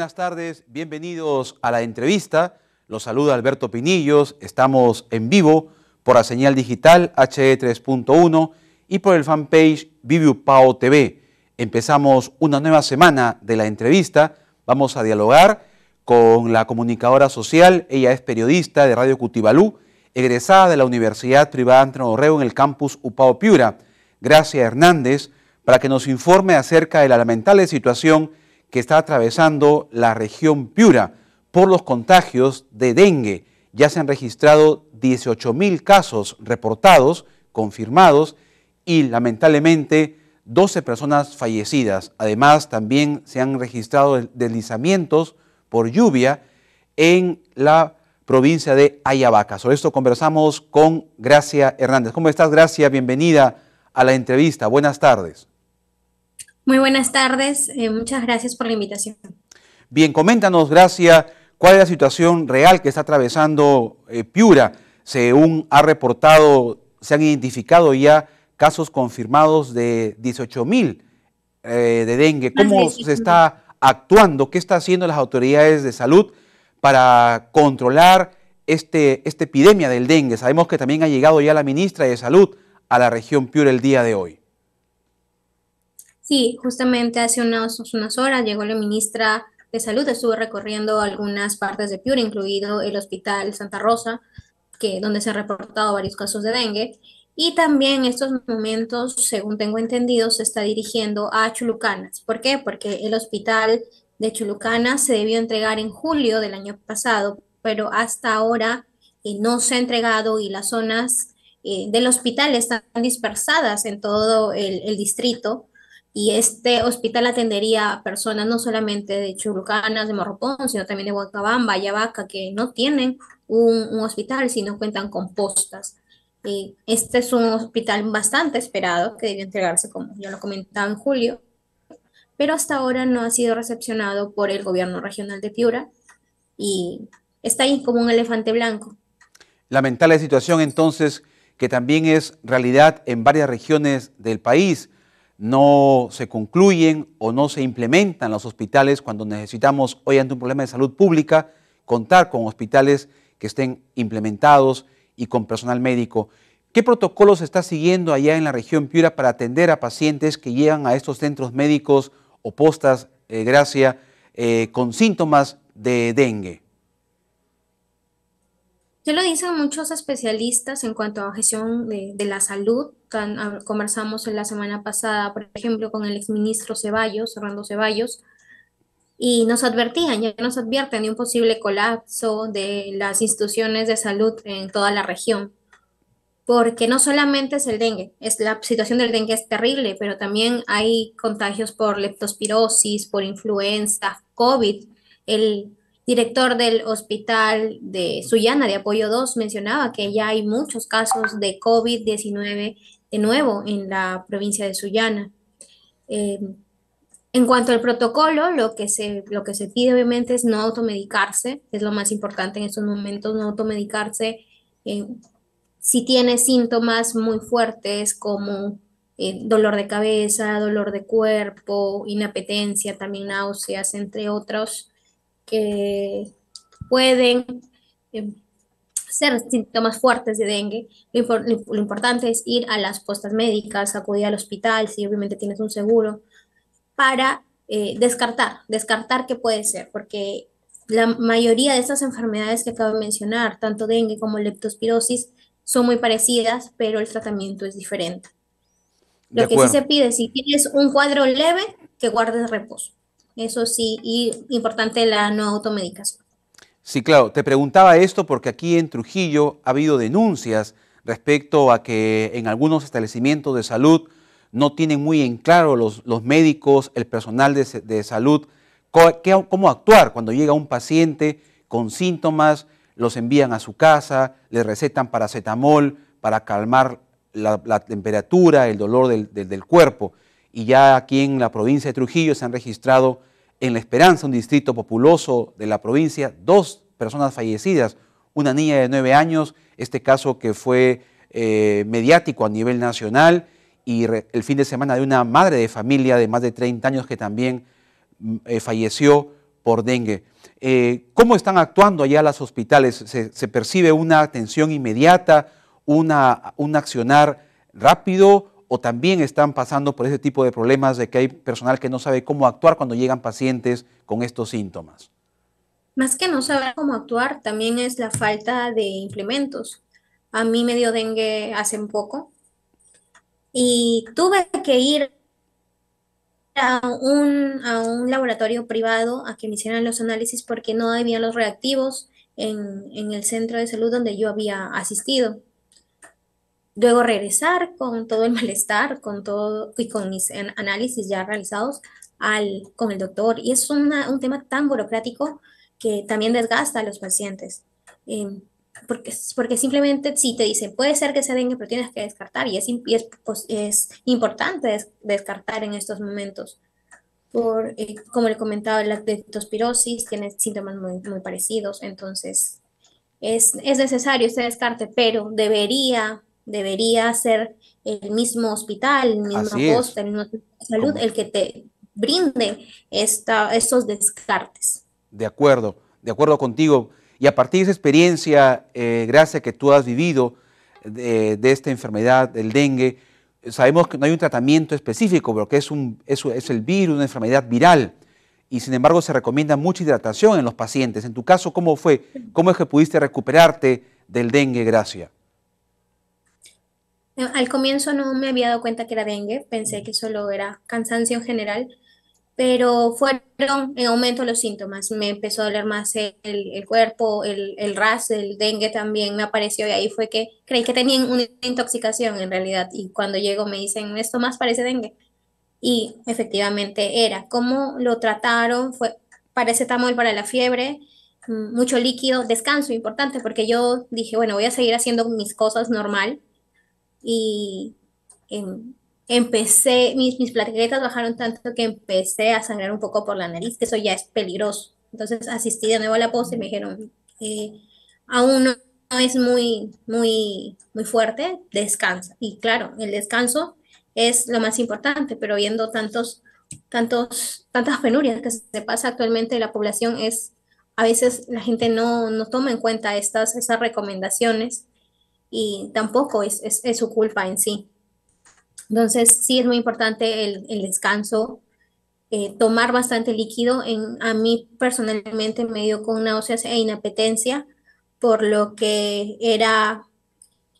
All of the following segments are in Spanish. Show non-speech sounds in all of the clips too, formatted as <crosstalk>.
buenas tardes, bienvenidos a la entrevista. Los saluda Alberto Pinillos, estamos en vivo por la señal digital HE3.1 y por el fanpage Viviupao TV. Empezamos una nueva semana de la entrevista, vamos a dialogar con la comunicadora social, ella es periodista de Radio Cutibalú, egresada de la Universidad Privada Antonio Orrego en el campus Upao Piura, Gracias Hernández, para que nos informe acerca de la lamentable situación que está atravesando la región Piura por los contagios de dengue. Ya se han registrado 18.000 casos reportados, confirmados, y lamentablemente 12 personas fallecidas. Además, también se han registrado deslizamientos por lluvia en la provincia de Ayabaca. Sobre esto conversamos con Gracia Hernández. ¿Cómo estás, Gracia? Bienvenida a la entrevista. Buenas tardes. Muy buenas tardes, eh, muchas gracias por la invitación. Bien, coméntanos, Gracia, cuál es la situación real que está atravesando eh, Piura. Según ha reportado, se han identificado ya casos confirmados de 18.000 eh, de dengue. ¿Cómo se está actuando? ¿Qué están haciendo las autoridades de salud para controlar este, esta epidemia del dengue? Sabemos que también ha llegado ya la ministra de Salud a la región Piura el día de hoy. Sí, justamente hace unas, horas llegó la ministra de Salud, estuvo recorriendo algunas partes de Piura, incluido el Hospital Santa Rosa, que, donde se han reportado varios casos de dengue. Y también en estos momentos, según tengo entendido, se está dirigiendo a Chulucanas. ¿Por qué? Porque el hospital de Chulucanas se debió entregar en julio del año pasado, pero hasta ahora eh, no se ha entregado y las zonas eh, del hospital están dispersadas en todo el distrito y este hospital atendería a personas no solamente de Churucanas, de Marropón, sino también de Huacabamba, Ayabaca, que no tienen un, un hospital, sino cuentan con postas. Y este es un hospital bastante esperado que debe entregarse, como ya lo comentaba, en julio, pero hasta ahora no ha sido recepcionado por el gobierno regional de Piura y está ahí como un elefante blanco. Lamentable situación entonces que también es realidad en varias regiones del país no se concluyen o no se implementan los hospitales cuando necesitamos, hoy ante un problema de salud pública, contar con hospitales que estén implementados y con personal médico. ¿Qué protocolos se está siguiendo allá en la región Piura para atender a pacientes que llegan a estos centros médicos o postas, eh, gracia, eh, con síntomas de dengue? Ya lo dicen muchos especialistas en cuanto a gestión de, la salud. Ah, conversamos en la semana pasada, por ejemplo, con el exministro Ceballos, Fernando Ceballos, y nos advertían, ya nos advierten de un posible colapso de las instituciones de salud en toda la región. Porque no solamente es el dengue, es la situación del dengue es terrible, pero también hay contagios por leptospirosis, por influenza, COVID. El director del hospital de Sullana de Apoyo 2 mencionaba que ya hay muchos casos de COVID-19 de nuevo en la provincia de Sullana. Eh, en cuanto al protocolo, lo que, se, lo que se pide obviamente es no automedicarse, es lo más importante en estos momentos, no automedicarse eh, si tiene síntomas muy fuertes como eh, dolor de cabeza, dolor de cuerpo, inapetencia, también náuseas, entre otros que pueden em, ser síntomas fuertes de dengue, lo, importante es ir a las postas médicas, acudir al hospital, si obviamente tienes un seguro, para eh, descartar, descartar qué puede ser, porque la mayoría de estas enfermedades que acabo de mencionar, tanto dengue como leptospirosis, son muy parecidas, pero el tratamiento es diferente. Lo que sí se pide, si tienes un cuadro leve, que guardes reposo. Eso sí, y importante la no automedicación. Sí, claro, te preguntaba esto porque aquí en Trujillo ha habido denuncias respecto a que en algunos establecimientos de salud no tienen muy en claro los, médicos, el personal de, salud, cómo actuar cuando llega un paciente con síntomas, los envían a su casa, le recetan paracetamol para calmar la, temperatura, el dolor del, del cuerpo y ya aquí en la provincia de Trujillo se han registrado en La Esperanza, un distrito populoso de la provincia, dos personas fallecidas, una niña de nueve años, este caso que fue eh, mediático a nivel nacional, y el fin de semana de una madre de familia de más de 30 años que también mm, eh, falleció por dengue. Eh, ¿Cómo están actuando allá los hospitales? ¿Se, percibe una atención inmediata, un accionar rápido o también están pasando por ese tipo de problemas de que hay personal que no sabe cómo actuar cuando llegan pacientes con estos síntomas? Más que no saber cómo actuar, también es la falta de implementos. A mí me dio dengue hace un poco y tuve que ir a un, laboratorio privado a que me hicieran los análisis porque no había los reactivos en el centro de salud donde yo había asistido luego regresar con todo el <laughs> malestar, con todo y con mis análisis ya realizados al, con el doctor. Y es un tema tan burocrático que también desgasta a los pacientes. Em, porque, porque simplemente si te dicen, puede ser que se dengue, pero tienes que descartar y es, es, pues, es importante descartar en estos momentos. Por, eh, como le comentaba, la leptospirosis tiene síntomas muy, muy parecidos, entonces es, es necesario este descarte, pero debería debería ser el mismo hospital, el mismo hospital el mismo salud, el que te brinde estos descartes. De acuerdo, de acuerdo contigo. Y a partir de esa experiencia, eh, gracias que tú has vivido de, esta enfermedad, del dengue, sabemos que no hay un tratamiento específico, que es, un, es el virus, una enfermedad viral y sin embargo se recomienda mucha hidratación en los pacientes. En tu caso, ¿cómo fue? ¿Cómo es que pudiste recuperarte del dengue, Gracia? Eh, al comienzo no me había dado cuenta que era dengue, pensé que solo era cansancio en general, pero fueron en aumento los síntomas. Me empezó a doler más el, el cuerpo, el, el, ras, el dengue también me apareció y ahí fue que creí que tenían una intoxicación en realidad y cuando llego me dicen, esto más parece dengue. Y efectivamente era. ¿Cómo lo trataron? Fue paracetamol para la fiebre, mm, mucho líquido, descanso importante porque yo dije, bueno, voy a seguir haciendo mis cosas normal y em, empecé, mis, mis plaquetas bajaron tanto que empecé a sangrar un poco por la nariz, que eso ya es peligroso. Entonces asistí de nuevo a la pose y me dijeron, eh, aún no, es muy, muy, muy fuerte, descansa. Y claro, el descanso es lo más importante, pero viendo tantos, tantos, tantas penurias que se pasa actualmente la población es, a veces la gente no, no toma en cuenta estas, esas recomendaciones y tampoco es, su culpa en sí. Entonces, sí es muy importante el, descanso, eh, tomar bastante líquido. En, a mí personalmente me dio con náuseas e inapetencia, por lo que era,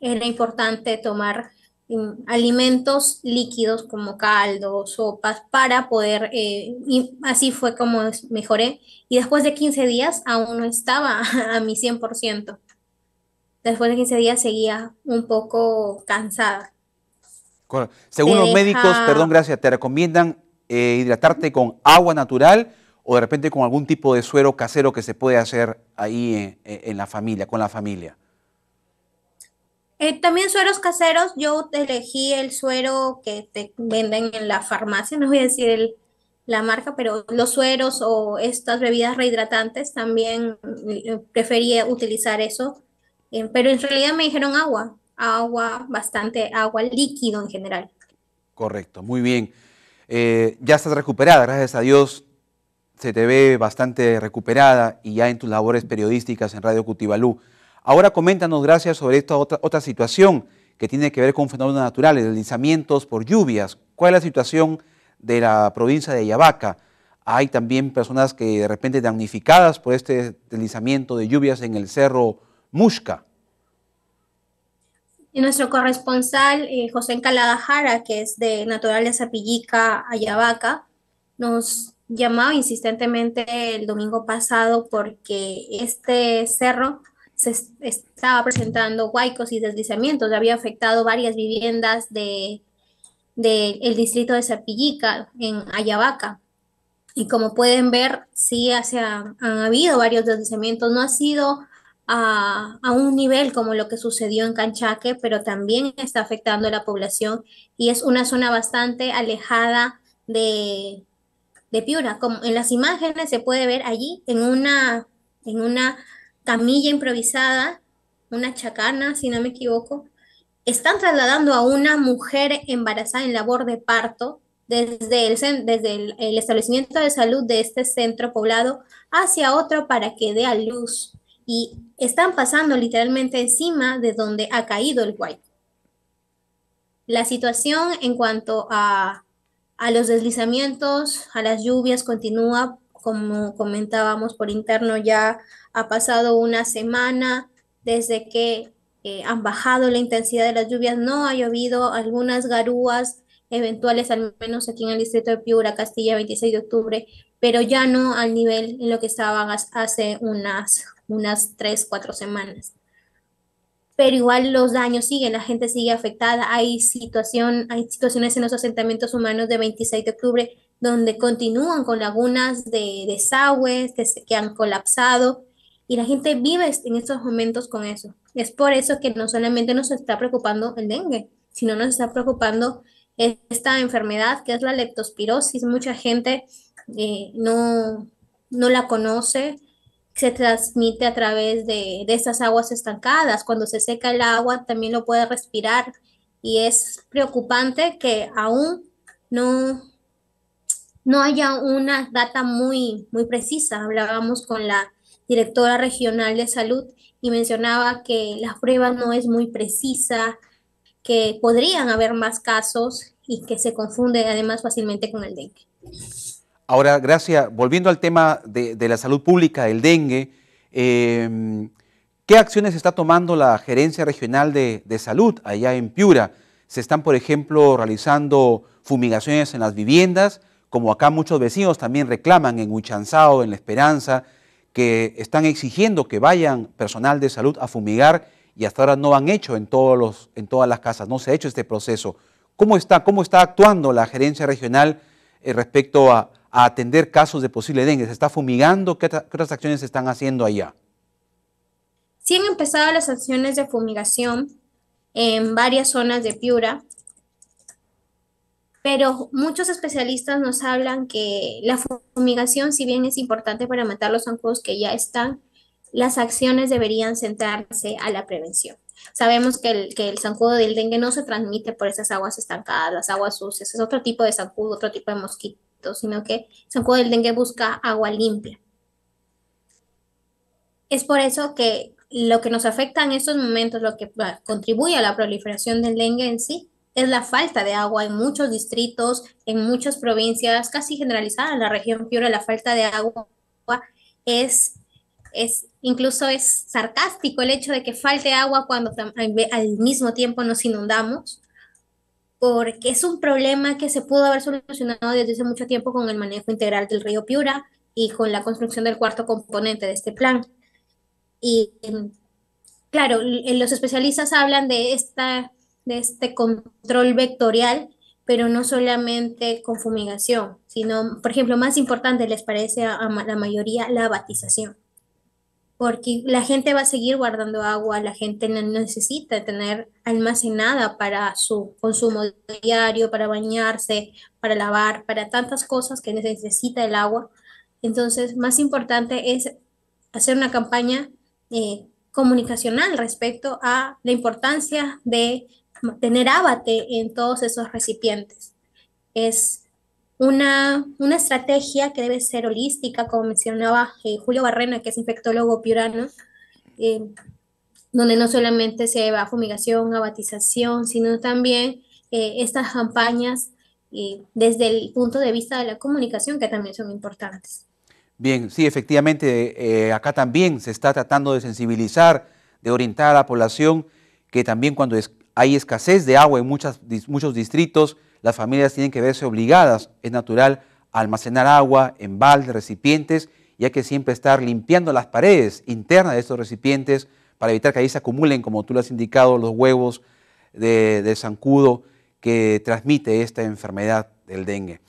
era importante tomar mm, alimentos líquidos como caldo, sopas, para poder, eh, y así fue como mejoré. Y después de 15 días aún no estaba <laughs> a mi 100% después de 15 días seguía un poco cansada. Según los médicos, perdón, gracias, te recomiendan eh, hidratarte con agua natural o de repente con algún tipo de suero casero que se puede hacer ahí en, la familia, con la familia. Eh, también sueros caseros, yo elegí el suero que te venden en la farmacia, <laughs> no voy a decir la marca, pero los sueros o estas bebidas rehidratantes también eh, prefería utilizar eso eh, pero en realidad me dijeron agua, agua, bastante agua, líquido en general. Correcto, muy bien. Eh, ya estás recuperada, gracias a Dios. Se te ve bastante recuperada y ya en tus labores periodísticas en Radio Cutibalú. Ahora coméntanos, gracias, sobre esta otra, otra situación que tiene que ver con fenómenos naturales, deslizamientos por lluvias. ¿Cuál es la situación de la provincia de Ayabaca? Hay también personas que de repente damnificadas por este deslizamiento de lluvias en el cerro Musca Y nuestro corresponsal, eh, José Encalada que es de Natural de Zapillica, Ayabaca, nos llamaba insistentemente el domingo pasado porque este cerro se estaba presentando huaicos y deslizamientos, había afectado varias viviendas de, el distrito de Zapillica, en Ayabaca. Y como pueden ver, sí han habido varios deslizamientos, no ha sido a, un nivel como lo que sucedió en Canchaque, pero también está afectando a la población y es una zona bastante alejada de, Piura. Como en las imágenes se puede ver allí en una, en una camilla improvisada, una chacana, si no me equivoco, están trasladando a una mujer embarazada en labor de parto desde, el, desde el, establecimiento de salud de este centro poblado hacia otro para que dé a luz y están pasando literalmente encima de donde ha caído el white. La situación en cuanto a, los deslizamientos, a las lluvias, continúa, como comentábamos por interno, ya ha pasado una semana desde que eh, han bajado la intensidad de las lluvias, no ha llovido, algunas garúas eventuales, al menos aquí en el distrito de Piura, Castilla, 26 de octubre, pero ya no al nivel en lo que estaban hace unas unas tres, cuatro semanas. Pero igual los daños siguen, la gente sigue afectada. Hay, situación, hay situaciones en los asentamientos humanos de 26 de octubre donde continúan con lagunas de desagües que, que han colapsado y la gente vive en estos momentos con eso. Es por eso que no solamente nos está preocupando el dengue, sino nos está preocupando esta enfermedad que es la leptospirosis. Mucha gente eh, no, no la conoce, se transmite a través de, de estas aguas estancadas. Cuando se seca el agua también lo puede respirar y es preocupante que aún no, no haya una data muy, muy precisa. Hablábamos con la directora regional de salud y mencionaba que la prueba no es muy precisa, que podrían haber más casos y que se confunde además fácilmente con el dengue. Ahora, gracias, volviendo al tema de, la salud pública, el dengue, em, ¿qué acciones está tomando la Gerencia Regional de, Salud allá en Piura? Se están, por ejemplo, realizando fumigaciones en las viviendas, como acá muchos vecinos también reclaman en Huchanzao, en La Esperanza, que están exigiendo que vayan personal de salud a fumigar y hasta ahora no han hecho en, todas las casas, no se ha hecho este proceso. ¿Cómo está, cómo está actuando la gerencia regional eh, respecto a, a atender casos de posible dengue? ¿Se está fumigando? ¿Qué, otras acciones se están haciendo allá? Sí han empezado las acciones de fumigación en varias zonas de Piura, pero muchos especialistas nos hablan que la fumigación, si bien es importante para matar los zancudos que ya están, las acciones deberían centrarse a la prevención. Sabemos que el, que el zancudo del dengue no se transmite por esas aguas estancadas, las aguas sucias, es otro tipo de zancudo, otro tipo de mosquito sino que Juan del Dengue busca agua limpia. Es por eso que lo que nos afecta en estos momentos, lo que ah, contribuye a la proliferación del dengue en sí, es la falta de agua en muchos distritos, en muchas provincias, casi generalizada en la región Piura, la falta de agua es, es incluso es sarcástico el hecho de que falte agua cuando al mismo tiempo nos inundamos porque es un problema que se pudo haber solucionado desde hace mucho tiempo con el manejo integral del río Piura y con la construcción del cuarto componente de este plan. Y claro, los especialistas hablan de, esta, de este control vectorial, pero no solamente con fumigación, sino, por ejemplo, más importante les parece a la mayoría la batización porque la gente va a seguir guardando agua, la gente necesita tener almacenada para su consumo diario, para bañarse, para lavar, para tantas cosas que necesita el agua. Entonces, más importante es hacer una campaña eh, comunicacional respecto a la importancia de tener abate en todos esos recipientes. Es una, estrategia que debe ser holística, como mencionaba eh, Julio Barrena, que es infectólogo piurano, eh, donde no solamente se va a fumigación, abatización sino también eh, estas campañas desde el punto de vista de la comunicación, que también son importantes. Bien, sí, efectivamente, acá también se está tratando de sensibilizar, de orientar a la población, que también cuando hay escasez de agua en muchas, muchos distritos, las familias tienen que verse obligadas, es natural, a almacenar agua en baldes, recipientes, y hay que siempre estar limpiando las paredes internas de estos recipientes para evitar que ahí se acumulen, como tú lo has indicado, los huevos de, zancudo que transmite esta enfermedad del dengue.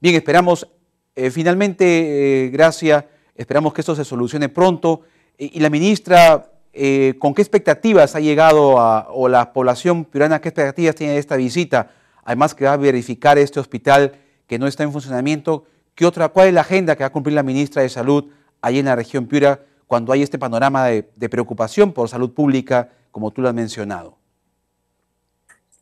Bien, esperamos, eh, finalmente, eh, gracias, esperamos que esto se solucione pronto. Y, la ministra, eh, ¿con qué expectativas ha llegado o la población piurana, qué expectativas tiene de esta visita? además que va a verificar este hospital que no está en funcionamiento, ¿qué otra, ¿cuál es la agenda que va a cumplir la ministra de Salud ahí en la región Piura cuando hay este panorama de, preocupación por salud pública, como tú lo has mencionado?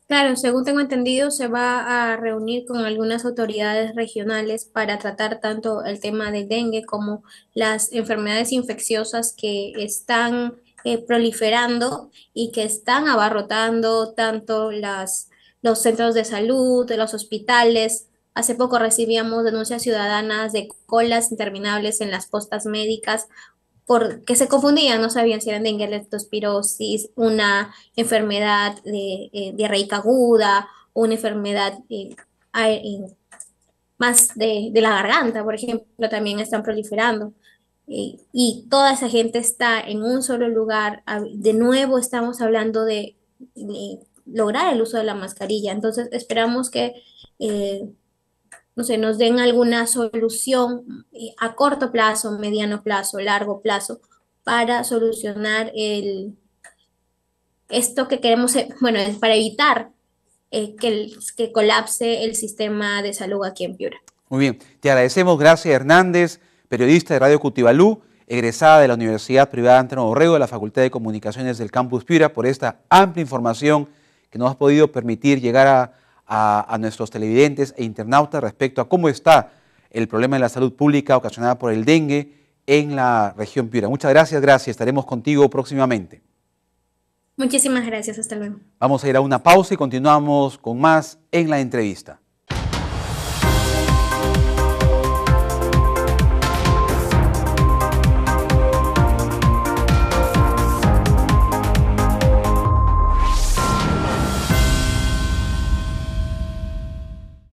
Claro, según tengo entendido, se va a reunir con algunas autoridades regionales para tratar tanto el tema del dengue como las enfermedades infecciosas que están eh, proliferando y que están abarrotando tanto las los centros de salud, de los hospitales. Hace poco recibíamos denuncias ciudadanas de colas interminables en las postas médicas porque se confundían, no sabían si eran dengue, leptospirosis, una enfermedad de de eh, diarreica aguda, una enfermedad eh, eh, más de, la garganta, por ejemplo, también están proliferando. y toda esa gente está en un solo lugar. De nuevo estamos hablando de lograr el uso de la mascarilla. Entonces esperamos que, eh, no sé, nos den alguna solución eh, a corto plazo, mediano plazo, largo plazo, para solucionar el, esto que queremos, eh, bueno, es para evitar que, que colapse el sistema de salud aquí en Piura. Muy bien, te agradecemos, Gracia Hernández, periodista de Radio Cutivalú egresada de la Universidad Privada Antonio Borrego de la Facultad de Comunicaciones del Campus Piura, por esta amplia información que nos has podido permitir llegar a, a, nuestros televidentes e internautas respecto a cómo está el problema de la salud pública ocasionada por el dengue en la región Piura. Muchas gracias, gracias. Estaremos contigo próximamente. Muchísimas gracias, hasta luego. Vamos a ir a una pausa y continuamos con más en la entrevista.